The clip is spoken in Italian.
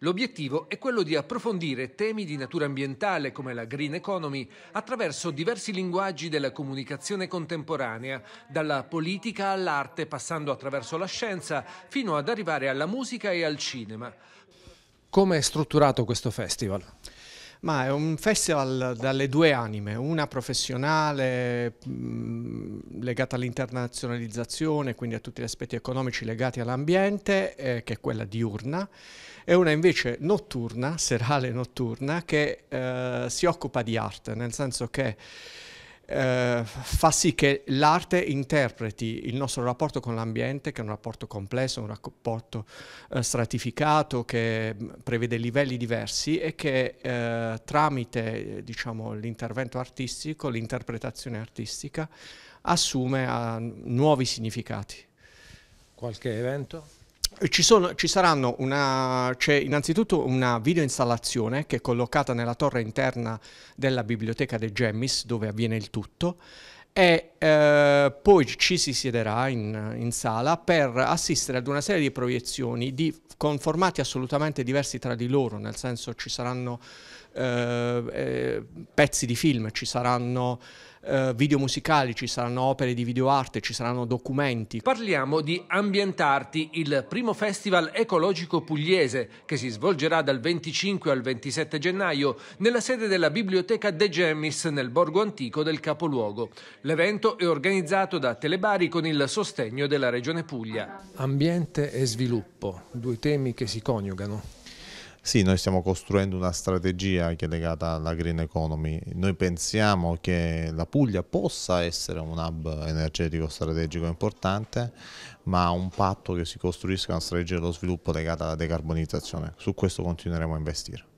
L'obiettivo è quello di approfondire temi di natura ambientale come la green economy attraverso diversi linguaggi della comunicazione contemporanea, dalla politica all'arte passando attraverso la scienza fino ad arrivare alla musica e al cinema. Come è strutturato questo festival? ma è un festival dalle due anime, una professionale mm, legata all'internazionalizzazione, quindi a tutti gli aspetti economici legati all'ambiente, eh, che è quella diurna, e una invece notturna, serale notturna, che eh, si occupa di arte, nel senso che eh, fa sì che l'arte interpreti il nostro rapporto con l'ambiente, che è un rapporto complesso, un rapporto eh, stratificato, che mm, prevede livelli diversi e che eh, tramite diciamo, l'intervento artistico, l'interpretazione artistica, assume ah, nuovi significati. Qualche evento? Ci, sono, ci, saranno una, c'è innanzitutto una video installazione che è collocata nella torre interna della biblioteca dei Gemmis dove avviene il tutto e eh, poi ci si siederà in, in, sala per assistere ad una serie di proiezioni di, con formati assolutamente diversi tra di loro, nel senso ci saranno eh, eh pezzi di film, ci saranno eh, video musicali, ci saranno opere di videoarte, ci saranno documenti. Parliamo di Ambientarti, il primo festival ecologico pugliese che si svolgerà dal 25 al 27 gennaio nella sede della biblioteca De Gemmis nel borgo antico del capoluogo. L'evento è organizzato da Telebari con il sostegno della Regione Puglia. Ambiente e sviluppo, due temi che si coniugano sì, noi stiamo costruendo una strategia che è legata alla green economy. Noi pensiamo che la Puglia possa essere un hub energetico strategico importante, ma un patto che si costruisca una strategia dello sviluppo legata alla decarbonizzazione. Su questo continueremo a investire.